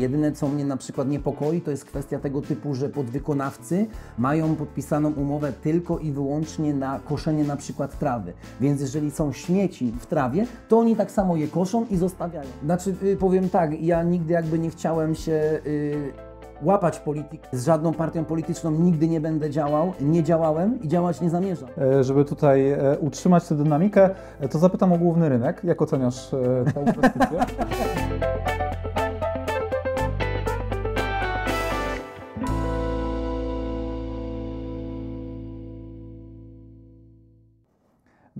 Jedyne, co mnie na przykład niepokoi, to jest kwestia tego typu, że podwykonawcy mają podpisaną umowę tylko i wyłącznie na koszenie na przykład trawy. Więc jeżeli są śmieci w trawie, to oni tak samo je koszą i zostawiają. Znaczy, y, powiem tak, ja nigdy jakby nie chciałem się. Yy łapać polityk. Z żadną partią polityczną nigdy nie będę działał, nie działałem i działać nie zamierzam. E, żeby tutaj e, utrzymać tę dynamikę, e, to zapytam o główny rynek. Jak oceniasz tę inwestycję?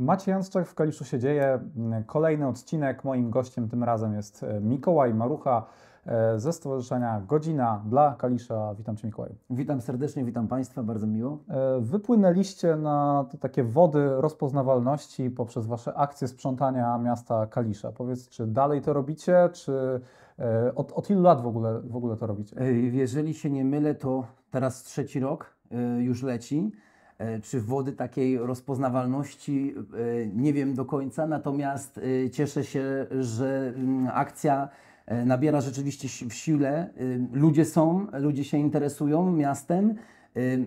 Maciej Janszczak w Kaliszu się dzieje. Kolejny odcinek. Moim gościem tym razem jest e, Mikołaj Marucha e, ze Stowarzyszenia Godzina dla Kalisza. Witam Cię Mikołaj. Witam serdecznie, witam Państwa, bardzo miło. E, wypłynęliście na te takie wody rozpoznawalności poprzez Wasze akcje sprzątania miasta Kalisza. Powiedz, czy dalej to robicie, czy od, od ilu lat w ogóle, w ogóle to robicie? Jeżeli się nie mylę, to teraz trzeci rok już leci. E, czy wody takiej rozpoznawalności e, nie wiem do końca, natomiast e, cieszę się, że mm, akcja nabiera rzeczywiście w sile. Ludzie są, ludzie się interesują miastem.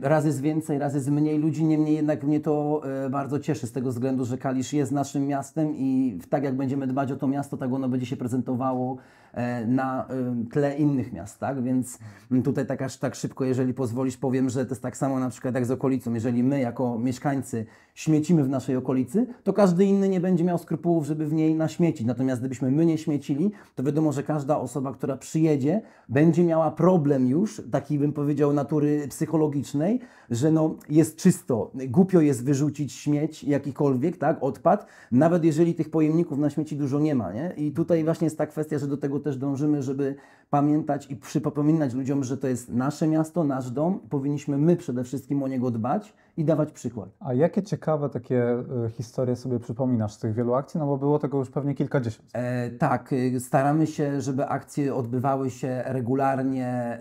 Razy z więcej, razy z mniej ludzi, niemniej jednak mnie to bardzo cieszy z tego względu, że Kalisz jest naszym miastem i tak jak będziemy dbać o to miasto, tak ono będzie się prezentowało E, na e, tle innych miast, tak? Więc tutaj tak aż tak szybko, jeżeli pozwolisz, powiem, że to jest tak samo na przykład jak z okolicą. Jeżeli my jako mieszkańcy śmiecimy w naszej okolicy, to każdy inny nie będzie miał skrupułów, żeby w niej naśmiecić. Natomiast gdybyśmy my nie śmiecili, to wiadomo, że każda osoba, która przyjedzie, będzie miała problem już, taki bym powiedział natury psychologicznej, że no jest czysto, głupio jest wyrzucić śmieć jakikolwiek, tak, odpad, nawet jeżeli tych pojemników na śmieci dużo nie ma, nie? I tutaj właśnie jest ta kwestia, że do tego też dążymy, żeby pamiętać i przypominać ludziom, że to jest nasze miasto, nasz dom. Powinniśmy my przede wszystkim o niego dbać i dawać przykład. A jakie ciekawe takie e, historie sobie przypominasz z tych wielu akcji? No bo było tego już pewnie kilkadziesiąt. E, tak, e, staramy się, żeby akcje odbywały się regularnie e,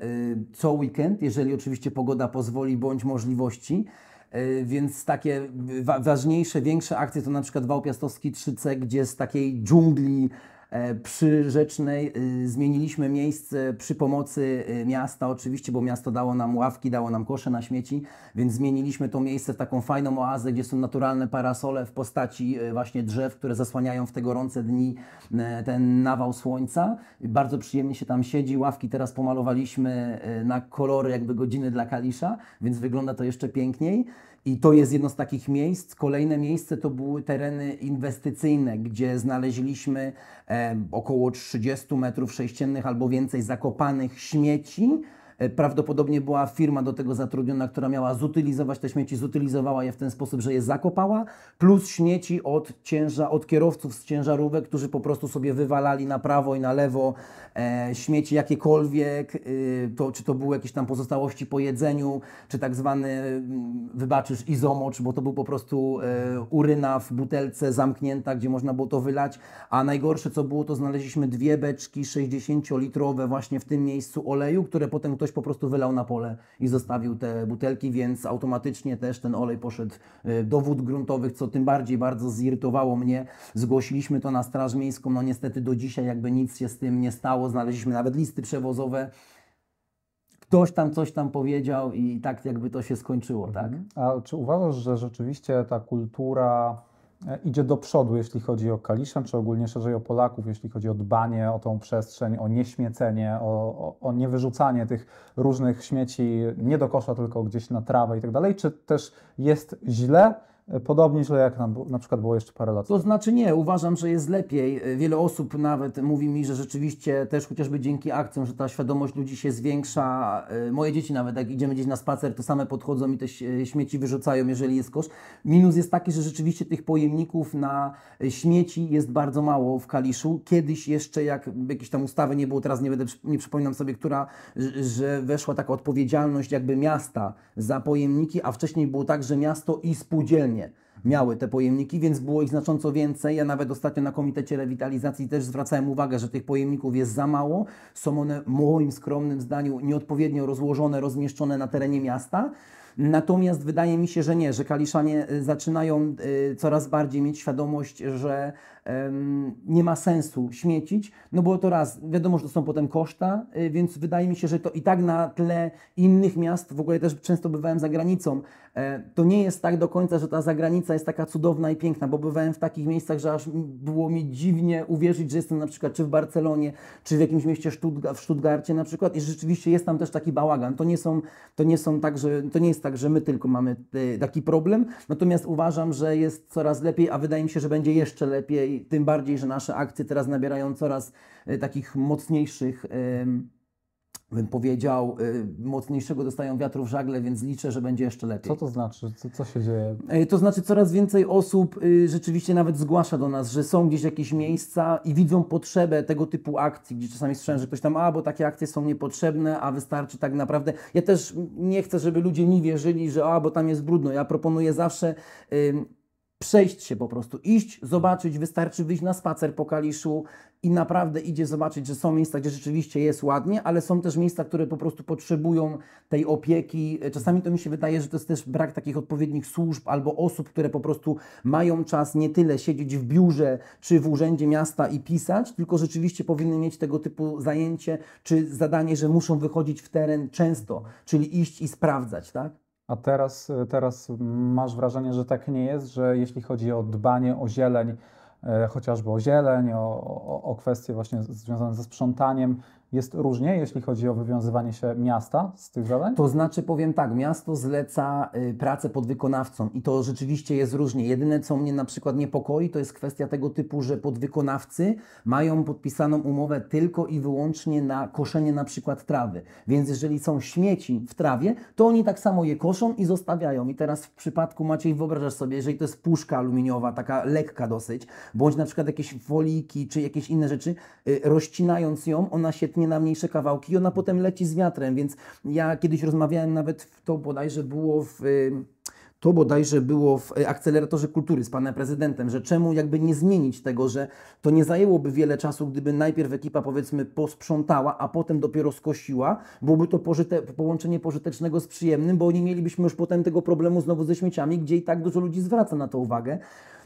co weekend, jeżeli oczywiście pogoda pozwoli bądź możliwości. Więc takie wa ważniejsze, większe akcje to na przykład Wał 3C, gdzie z takiej dżungli E, przy Rzecznej y, zmieniliśmy miejsce przy pomocy y, miasta oczywiście, bo miasto dało nam ławki, dało nam kosze na śmieci, więc zmieniliśmy to miejsce w taką fajną oazę, gdzie są naturalne parasole w postaci y, właśnie drzew, które zasłaniają w te gorące dni ten nawał słońca. Bardzo przyjemnie się tam siedzi. Ławki teraz pomalowaliśmy na kolory jakby godziny dla Kalisza, więc wygląda to jeszcze piękniej. I to jest jedno z takich miejsc. Kolejne miejsce to były tereny inwestycyjne, gdzie znaleźliśmy e, około 30 metrów sześciennych albo więcej zakopanych śmieci E, prawdopodobnie była firma do tego zatrudniona, która miała zutylizować te śmieci, zutylizowała je w ten sposób, że je zakopała, plus śmieci od cięża, od kierowców z ciężarówek, którzy po prostu sobie wywalali na prawo i na lewo e, śmieci jakiekolwiek, e, to, czy to były jakieś tam pozostałości po jedzeniu, czy tak zwany, mm, wybaczysz, izomocz, bo to był po prostu e, uryna w butelce zamknięta, gdzie można było to wylać, a najgorsze co było, to znaleźliśmy dwie beczki 60-litrowe właśnie w tym miejscu oleju, które potem ktoś po prostu wylał na pole i zostawił te butelki, więc automatycznie też ten olej poszedł e, do wód gruntowych, co tym bardziej bardzo zirytowało mnie. Zgłosiliśmy to na Straż Miejską, no niestety do dzisiaj jakby nic się z tym nie stało, znaleźliśmy nawet listy przewozowe, ktoś tam coś tam powiedział i tak jakby to się skończyło, tak? Mhm. A czy uważasz, że rzeczywiście ta kultura E, idzie do przodu, jeśli chodzi o Kaliszan, czy ogólnie szerzej o Polaków, jeśli chodzi o dbanie o tą przestrzeń, o nieśmiecenie, o, o, o niewyrzucanie tych różnych śmieci nie do kosza, tylko gdzieś na trawę i tak dalej? Czy też jest źle? Podobnie źle jak nam na przykład było jeszcze parę lat. To znaczy nie, uważam, że jest lepiej. Wiele osób nawet mówi mi, że rzeczywiście też chociażby dzięki akcjom, że ta świadomość ludzi się zwiększa. E, moje dzieci nawet jak idziemy gdzieś na spacer, to same podchodzą i te śmieci wyrzucają, jeżeli jest kosz. Minus jest taki, że rzeczywiście tych pojemników na śmieci jest bardzo mało w Kaliszu. Kiedyś jeszcze jak jakieś tam ustawy nie było, teraz nie będę, nie przypominam sobie, która, że weszła taka odpowiedzialność jakby miasta za pojemniki, a wcześniej było tak, że miasto i spółdzielnie miały te pojemniki, więc było ich znacząco więcej. Ja nawet ostatnio na Komitecie Rewitalizacji też zwracałem uwagę, że tych pojemników jest za mało. Są one, moim skromnym zdaniu, nieodpowiednio rozłożone, rozmieszczone na terenie miasta. Natomiast wydaje mi się, że nie, że Kaliszanie y, zaczynają y, coraz bardziej mieć świadomość, że nie ma sensu śmiecić, no bo to raz, wiadomo, że to są potem koszta, y, więc wydaje mi się, że to i tak na tle innych miast, w ogóle też często bywałem za granicą, E, to nie jest tak do końca, że ta zagranica jest taka cudowna i piękna, bo bywałem w takich miejscach, że aż było mi dziwnie uwierzyć, że jestem na przykład czy w Barcelonie, czy w jakimś mieście Stuttga w Stuttgarcie na przykład i rzeczywiście jest tam też taki bałagan. To nie, są, to nie, są tak, że, to nie jest tak, że my tylko mamy e, taki problem, natomiast uważam, że jest coraz lepiej, a wydaje mi się, że będzie jeszcze lepiej, tym bardziej, że nasze akcje teraz nabierają coraz e, takich mocniejszych bym powiedział, y, mocniejszego dostają wiatru w żagle, więc liczę, że będzie jeszcze lepiej. Co to znaczy? Co, co się dzieje? Y, to znaczy coraz więcej osób y, rzeczywiście nawet zgłasza do nas, że są gdzieś jakieś miejsca i widzą potrzebę tego typu akcji, gdzie czasami słyszałem, że ktoś tam, a bo takie akcje są niepotrzebne, a wystarczy tak naprawdę. Ja też nie chcę, żeby ludzie mi wierzyli, że a bo tam jest brudno. Ja proponuję zawsze... Yy, przejść się po prostu, iść, zobaczyć, wystarczy wyjść na spacer po Kaliszu i naprawdę idzie zobaczyć, że są miejsca, gdzie rzeczywiście jest ładnie, ale są też miejsca, które po prostu potrzebują tej opieki. Czasami to mi się wydaje, że to jest też brak takich odpowiednich służb albo osób, które po prostu mają czas nie tyle siedzieć w biurze czy w urzędzie miasta i pisać, tylko rzeczywiście powinny mieć tego typu zajęcie czy zadanie, że muszą wychodzić w teren często, czyli iść i sprawdzać, tak? A teraz, teraz masz wrażenie, że tak nie jest, że jeśli chodzi o dbanie o zieleń, e, chociażby o zieleń, o, o, o kwestie właśnie związane ze sprzątaniem, jest różnie, jeśli chodzi o wywiązywanie się miasta z tych zadań? To znaczy, powiem tak, miasto zleca y, pracę podwykonawcom i to rzeczywiście jest różnie. Jedyne, co mnie na przykład niepokoi, to jest kwestia tego typu, że podwykonawcy mają podpisaną umowę tylko i wyłącznie na koszenie na przykład trawy. Więc jeżeli są śmieci w trawie, to oni tak samo je koszą i zostawiają. I teraz w przypadku, Maciej, wyobrażasz sobie, jeżeli to jest puszka aluminiowa, taka lekka dosyć, bądź na przykład jakieś foliki czy jakieś inne rzeczy, y, rozcinając ją, ona się tnie na mniejsze kawałki i ona potem leci z wiatrem, więc ja kiedyś rozmawiałem nawet, w to bodajże było w... To bodajże było w y, akceleratorze kultury z panem prezydentem, że czemu jakby nie zmienić tego, że to nie zajęłoby wiele czasu, gdyby najpierw ekipa powiedzmy posprzątała, a potem dopiero skosiła, byłoby to pożyte, połączenie pożytecznego z przyjemnym, bo nie mielibyśmy już potem tego problemu znowu ze śmieciami, gdzie i tak dużo ludzi zwraca na to uwagę.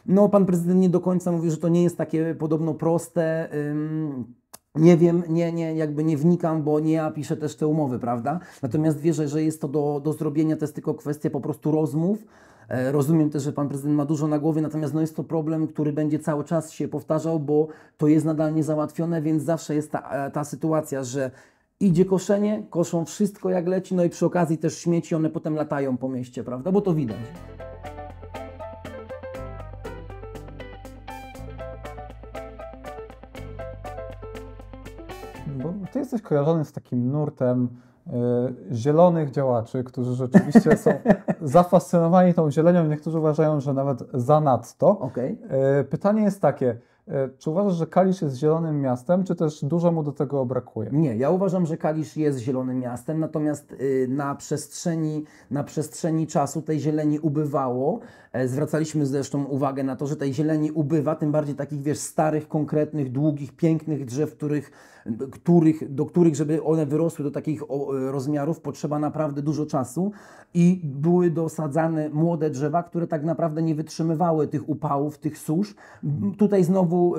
No, pan prezydent nie do końca mówi, że to nie jest takie podobno proste. Nie wiem, nie, nie, jakby nie wnikam, bo nie ja piszę też te umowy, prawda? Natomiast wierzę, że jest to do, do zrobienia, to jest tylko kwestia po prostu rozmów. E, rozumiem też, że pan prezydent ma dużo na głowie, natomiast no jest to problem, który będzie cały czas się powtarzał, bo to jest nadal niezałatwione, więc zawsze jest ta, e, ta sytuacja, że idzie koszenie, koszą wszystko jak leci, no i przy okazji też śmieci, one potem latają po mieście, prawda? Bo to widać. bo ty jesteś kojarzony z takim nurtem y, zielonych działaczy, którzy rzeczywiście są zafascynowani tą zielenią. Niektórzy uważają, że nawet zanadto. Okay. Pytanie jest takie, E, czy uważasz, że Kalisz jest zielonym miastem, czy też dużo mu do tego brakuje? Nie, ja uważam, że Kalisz jest zielonym miastem, natomiast y, na przestrzeni, na przestrzeni czasu tej zieleni ubywało. E, zwracaliśmy zresztą uwagę na to, że tej zieleni ubywa, tym bardziej takich, wiesz, starych, konkretnych, długich, pięknych drzew, których, których, do których, żeby one wyrosły do takich rozmiarów, potrzeba naprawdę dużo czasu i były dosadzane młode drzewa, które tak naprawdę nie wytrzymywały tych upałów, tych susz. Tutaj znowu znowu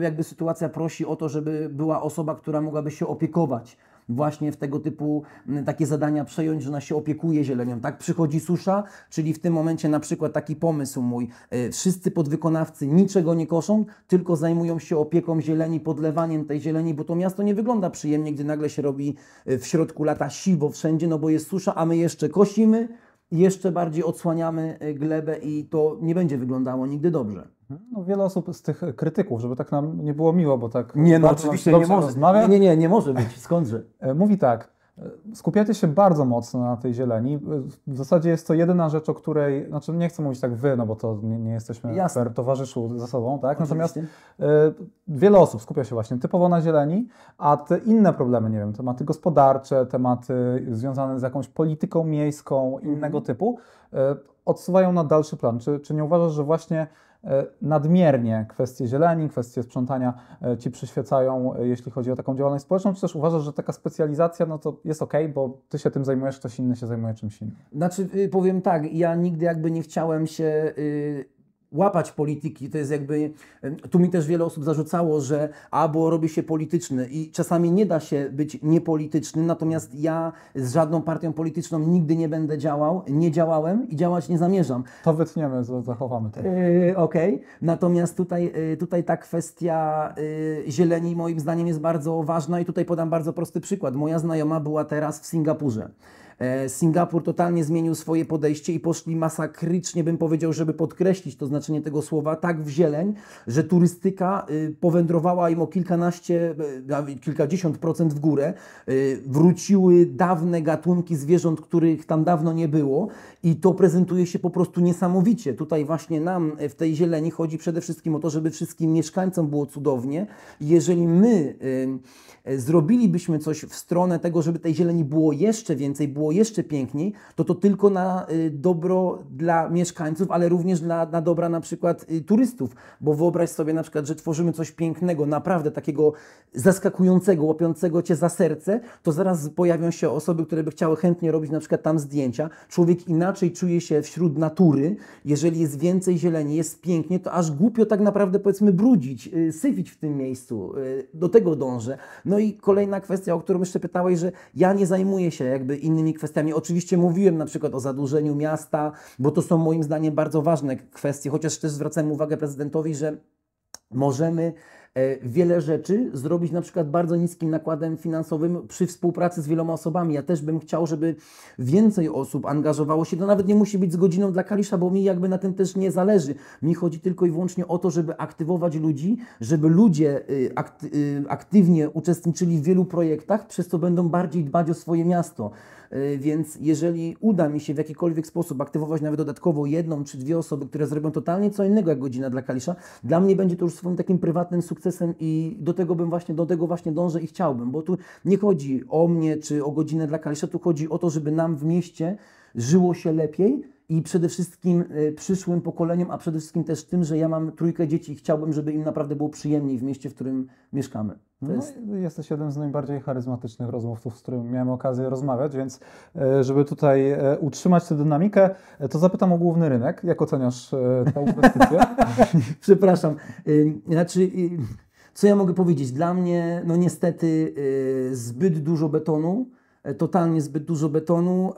e, jakby sytuacja prosi o to, żeby była osoba, która mogłaby się opiekować właśnie w tego typu takie zadania przejąć, że ona się opiekuje zielenią, tak? Przychodzi susza, czyli w tym momencie na przykład taki pomysł mój, e, wszyscy podwykonawcy niczego nie koszą, tylko zajmują się opieką zieleni, podlewaniem tej zieleni, bo to miasto nie wygląda przyjemnie, gdy nagle się robi e, w środku lata siwo wszędzie, no bo jest susza, a my jeszcze kosimy, jeszcze bardziej odsłaniamy glebę i to nie będzie wyglądało nigdy dobrze. No, wiele osób z tych krytyków, żeby tak nam nie było miło, bo tak. Nie, no oczywiście nie może. Rozmawia, nie, nie, nie może być, skądże. E, mówi tak. E, Skupiacie się bardzo mocno na tej zieleni. E, w zasadzie jest to jedyna rzecz, o której, znaczy nie chcę mówić tak wy, no bo to nie, nie jesteśmy per towarzyszu ze sobą, tak? Natomiast y, wiele osób skupia się właśnie typowo na zieleni, a te inne problemy, nie wiem, tematy gospodarcze, tematy związane z jakąś polityką miejską, innego mhm. typu, y, odsuwają na dalszy plan. Czy, czy nie uważasz, że właśnie E, nadmiernie kwestie zieleni, kwestie sprzątania e, Ci przyświecają, e, jeśli chodzi o taką działalność społeczną, czy też uważasz, że taka specjalizacja, no to jest ok, bo Ty się tym zajmujesz, ktoś inny się zajmuje czymś innym? Znaczy, y, powiem tak, ja nigdy jakby nie chciałem się y, łapać polityki. To jest jakby, tu mi też wiele osób zarzucało, że albo robi się polityczny i czasami nie da się być niepolityczny, natomiast ja z żadną partią polityczną nigdy nie będę działał, nie działałem i działać nie zamierzam. To wytniemy, zachowamy to. Yy, Okej, okay. natomiast tutaj, e, tutaj ta kwestia e, zieleni moim zdaniem jest bardzo ważna i tutaj podam bardzo prosty przykład. Moja znajoma była teraz w Singapurze. E, Singapur totalnie zmienił swoje podejście i poszli masakrycznie, bym powiedział, żeby podkreślić to znaczenie tego słowa, tak w zieleń, że turystyka y, powędrowała im o kilkanaście, y, kilkadziesiąt procent w górę. Y, wróciły dawne gatunki zwierząt, których tam dawno nie było i to prezentuje się po prostu niesamowicie. Tutaj właśnie nam w tej zieleni chodzi przede wszystkim o to, żeby wszystkim mieszkańcom było cudownie. Jeżeli my zrobilibyśmy coś w stronę tego, żeby tej zieleni było jeszcze więcej, było było jeszcze piękniej, to to tylko na y, dobro dla mieszkańców, ale również dla, na dobra na przykład y, turystów, bo wyobraź sobie na przykład, że tworzymy coś pięknego, naprawdę takiego zaskakującego, łapiącego Cię za serce, to zaraz pojawią się osoby, które by chciały chętnie robić na przykład tam zdjęcia. Człowiek inaczej czuje się wśród natury, jeżeli jest więcej zieleni, jest pięknie, to aż głupio tak naprawdę powiedzmy brudzić, y, syfić w tym miejscu. Do tego dążę. No i kolejna kwestia, o którą jeszcze pytałeś, że ja nie zajmuję się jakby innymi kwestiami. Oczywiście mówiłem na przykład o zadłużeniu miasta, bo to są moim zdaniem bardzo ważne kwestie, chociaż też zwracałem uwagę prezydentowi, że możemy E, wiele rzeczy zrobić na przykład bardzo niskim nakładem finansowym przy współpracy z wieloma osobami. Ja też bym chciał, żeby więcej osób angażowało się. To nawet nie musi być z godziną dla Kalisza, bo mi jakby na tym też nie zależy. Mi chodzi tylko i wyłącznie o to, żeby aktywować ludzi, żeby ludzie y, y, aktywnie uczestniczyli w wielu projektach, przez co będą bardziej dbać o swoje miasto. E, więc jeżeli uda mi się w jakikolwiek sposób aktywować nawet dodatkowo jedną czy dwie osoby, które zrobią totalnie co innego jak godzina dla Kalisza, dla mnie będzie to już swoim takim prywatnym sukcesem sukcesem i do tego bym właśnie, do tego właśnie dążę i chciałbym, bo tu nie chodzi o mnie czy o godzinę dla Kalisza, tu chodzi o to, żeby nam w mieście żyło się lepiej i przede wszystkim e, przyszłym pokoleniom, a przede wszystkim też tym, że ja mam trójkę dzieci i chciałbym, żeby im naprawdę było przyjemniej w mieście, w którym mieszkamy. No, jest... Jesteś jednym z najbardziej charyzmatycznych rozmówców, z którym miałem okazję rozmawiać, więc e, żeby tutaj e, utrzymać tę dynamikę, e, to zapytam o główny rynek. Jak oceniasz tę inwestycję? Przepraszam. Y, znaczy, y, co ja mogę powiedzieć? Dla mnie, no niestety, y, zbyt dużo betonu E, totalnie zbyt dużo betonu.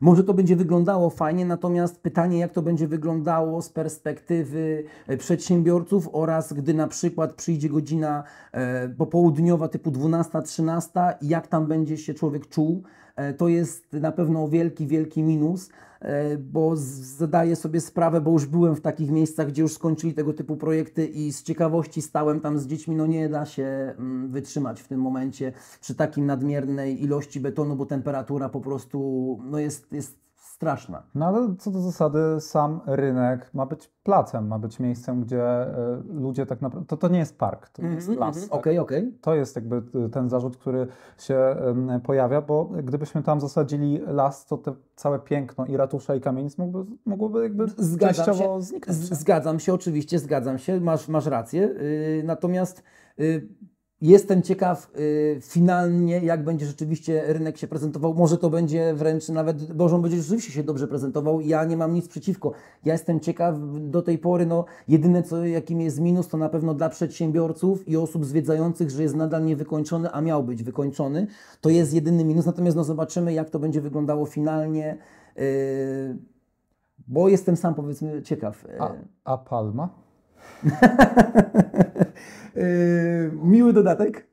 Może to będzie wyglądało fajnie, natomiast pytanie, jak to będzie wyglądało z perspektywy e, przedsiębiorców oraz gdy na przykład przyjdzie godzina e, popołudniowa typu 12-13, jak tam będzie się człowiek czuł, E, to jest na pewno wielki, wielki minus, e, bo zadaję sobie sprawę, bo już byłem w takich miejscach, gdzie już skończyli tego typu projekty i z ciekawości stałem tam z dziećmi. No nie da się mm, wytrzymać w tym momencie przy takim nadmiernej ilości betonu, bo temperatura po prostu no jest, jest straszna. No ale co do zasady, sam rynek ma być placem, ma być miejscem, gdzie e, ludzie tak naprawdę. To, to nie jest park, to mm -hmm, jest mhm, las. Mhm. Okej, mm -hmm. okej. Okay, okay. To jest jakby e, ten zarzut, który się pojawia, bo gdybyśmy tam zasadzili las, to te całe piękno i ratusza i kamienic mógłby, mogłoby jakby zgadzam się, zniknąć. Zgadzam się, oczywiście, zgadzam się, masz, masz rację. Y, natomiast. Y, Jestem ciekaw y, finalnie, jak będzie rzeczywiście rynek się prezentował. Może to będzie wręcz nawet, może on będzie rzeczywiście się dobrze prezentował. Ja nie mam nic przeciwko. Ja jestem ciekaw do tej pory, no jedyne co, jakim jest minus, to na pewno dla przedsiębiorców i osób zwiedzających, że jest nadal niewykończony, a miał być wykończony. To jest jedyny minus. Natomiast no zobaczymy, jak to będzie wyglądało finalnie. Y, bo jestem sam, powiedzmy, ciekaw. Y. a, a Palma? Yy, miły dodatek.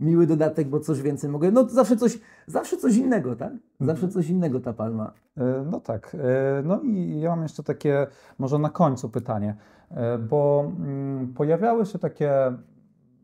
Miły dodatek, bo coś więcej mogę. No zawsze coś, zawsze coś innego, tak? Mhm. Zawsze coś innego ta palma. Yy, no tak. Yy, no i ja mam jeszcze takie, może na końcu pytanie, bo mm, pojawiały się takie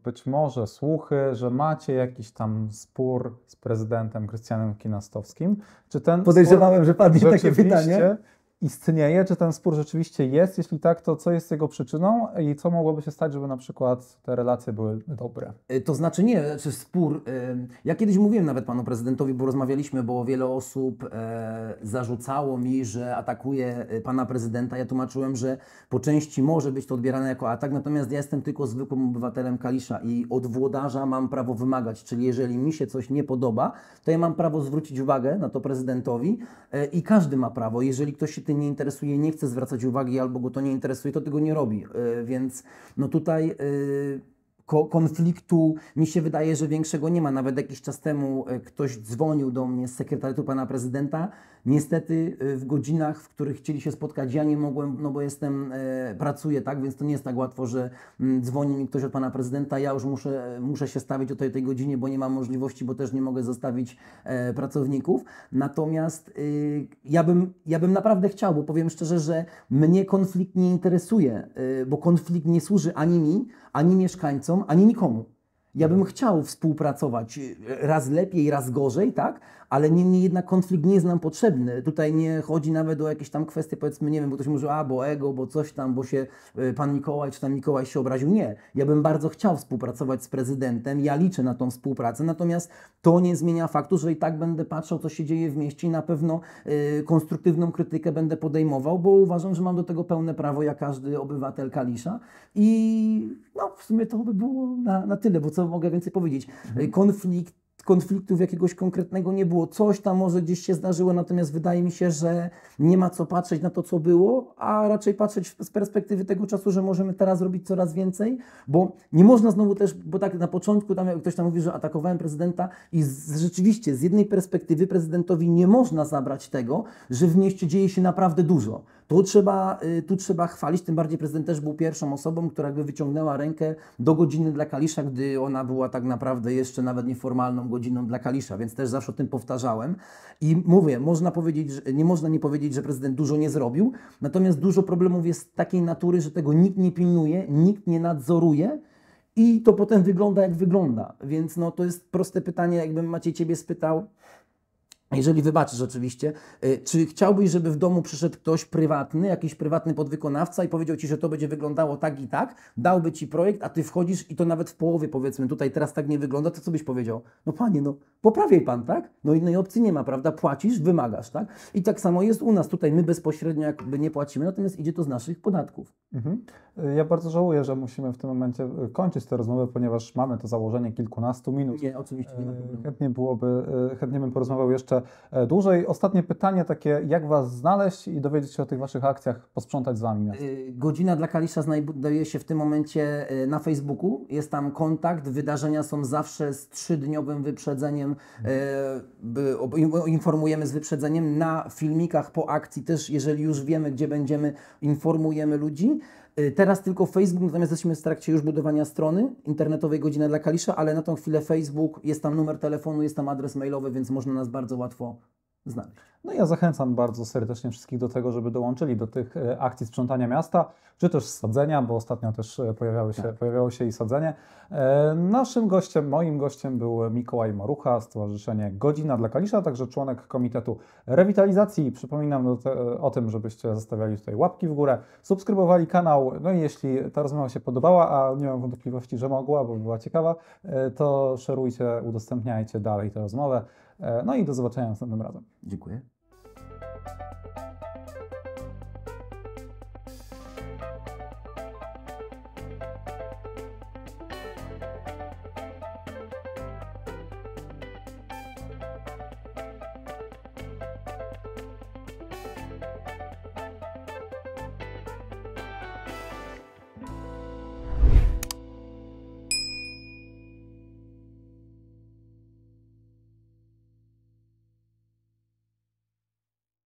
być może słuchy, że macie jakiś tam spór z prezydentem Krystianem Kinastowskim. Czy ten Podejrzewałem, spór... że padnie takie pytanie istnieje, czy ten spór rzeczywiście jest? Jeśli tak, to co jest jego przyczyną i co mogłoby się stać, żeby na przykład te relacje były dobre? Y, to znaczy nie, czy spór. Y, ja kiedyś mówiłem nawet panu prezydentowi, bo rozmawialiśmy, bo wiele osób e, zarzucało mi, że atakuje y, pana prezydenta. Ja tłumaczyłem, że po części może być to odbierane jako atak, natomiast ja jestem tylko zwykłym obywatelem Kalisza i od włodarza mam prawo wymagać, czyli jeżeli mi się coś nie podoba, to ja mam prawo zwrócić uwagę na to prezydentowi e, i każdy ma prawo. Jeżeli ktoś się tym nie interesuje, nie chce zwracać uwagi albo go to nie interesuje, to tego nie robi. E, więc no tutaj e, konfliktu mi się wydaje, że większego nie ma. Nawet jakiś czas temu e, ktoś dzwonił do mnie z sekretariatu pana prezydenta Niestety y, w godzinach, w których chcieli się spotkać, ja nie mogłem, no bo jestem, e, pracuję, tak, więc to nie jest tak łatwo, że mm, dzwoni mi ktoś od pana prezydenta, ja już muszę, e, muszę się stawić o tej, tej godzinie, bo nie mam możliwości, bo też nie mogę zostawić e, pracowników. Natomiast y, ja bym, ja bym naprawdę chciał, bo powiem szczerze, że mnie konflikt nie interesuje, y, bo konflikt nie służy ani mi, ani mieszkańcom, ani nikomu. Ja bym mhm. chciał współpracować raz lepiej, raz gorzej, tak? ale niemniej jednak konflikt nie jest nam potrzebny. Tutaj nie chodzi nawet o jakieś tam kwestie, powiedzmy, nie wiem, bo ktoś może, a, bo ego, bo coś tam, bo się y, pan Mikołaj czy tam Mikołaj się obraził. Nie. Ja bym bardzo chciał współpracować z prezydentem, ja liczę na tą współpracę, natomiast to nie zmienia faktu, że i tak będę patrzał, co się dzieje w mieście i na pewno y, konstruktywną krytykę będę podejmował, bo uważam, że mam do tego pełne prawo, jak każdy obywatel Kalisza i no, w sumie to by było na, na tyle, bo co mogę więcej powiedzieć. Mhm. Konflikt konfliktów jakiegoś konkretnego nie było. Coś tam może gdzieś się zdarzyło, natomiast wydaje mi się, że nie ma co patrzeć na to, co było, a raczej patrzeć z perspektywy tego czasu, że możemy teraz robić coraz więcej, bo nie można znowu też, bo tak na początku tam ktoś tam mówi, że atakowałem prezydenta i z, rzeczywiście z jednej perspektywy prezydentowi nie można zabrać tego, że w mieście dzieje się naprawdę dużo, tu trzeba, y, tu trzeba chwalić, tym bardziej prezydent też był pierwszą osobą, która jakby wyciągnęła rękę do godziny dla Kalisza, gdy ona była tak naprawdę jeszcze nawet nieformalną godziną dla Kalisza, więc też zawsze o tym powtarzałem. I mówię, można powiedzieć, nie można nie powiedzieć, że prezydent dużo nie zrobił, natomiast dużo problemów jest takiej natury, że tego nikt nie pilnuje, nikt nie nadzoruje, i to potem wygląda jak wygląda. Więc no, to jest proste pytanie, jakbym Maciej Ciebie spytał, jeżeli wybaczysz oczywiście, y, czy chciałbyś, żeby w domu przyszedł ktoś prywatny, jakiś prywatny podwykonawca i powiedział Ci, że to będzie wyglądało tak i tak, dałby Ci projekt, a Ty wchodzisz i to nawet w połowie powiedzmy, tutaj teraz tak nie wygląda, to co byś powiedział? No Panie, no poprawiaj Pan, tak? No innej opcji nie ma, prawda? Płacisz, wymagasz, tak? I tak samo jest u nas, tutaj my bezpośrednio jakby nie płacimy, natomiast idzie to z naszych podatków. Mhm. Y, ja bardzo żałuję, że musimy w tym momencie y, kończyć tę rozmowę, ponieważ mamy to założenie kilkunastu minut. Nie, oczywiście nie ma problemu. Chętnie byłoby, chętnie bym porozmawiał jeszcze E, dłużej. Ostatnie pytanie takie, jak Was znaleźć i dowiedzieć się o tych Waszych akcjach, posprzątać z Wami miasto? E, godzina dla Kalisza znajduje się w tym momencie e, na Facebooku. Jest tam kontakt, wydarzenia są zawsze z trzydniowym wyprzedzeniem. Informujemy z wyprzedzeniem na filmikach po akcji też, jeżeli już wiemy, gdzie będziemy, informujemy ludzi. Y, teraz tylko Facebook, natomiast jesteśmy w trakcie już budowania strony internetowej Godzina dla Kalisza, ale na tą chwilę Facebook, jest tam numer telefonu, jest tam adres mailowy, więc można nas bardzo łatwo znaleźć. No ja zachęcam bardzo serdecznie wszystkich do tego, żeby dołączyli do tych e, akcji sprzątania miasta, czy też sadzenia, bo ostatnio też e, pojawiały się, tak. pojawiało się i sadzenie. E, naszym gościem, moim gościem był Mikołaj Marucha, Stowarzyszenie Godzina dla Kalisza, także członek Komitetu Rewitalizacji. Przypominam te, o tym, żebyście zostawiali tutaj łapki w górę, subskrybowali kanał, no i jeśli ta rozmowa się podobała, a nie mam wątpliwości, że mogła, bo była ciekawa, to szerujcie, udostępniajcie dalej tę rozmowę. No i do zobaczenia następnym razem. Dziękuję.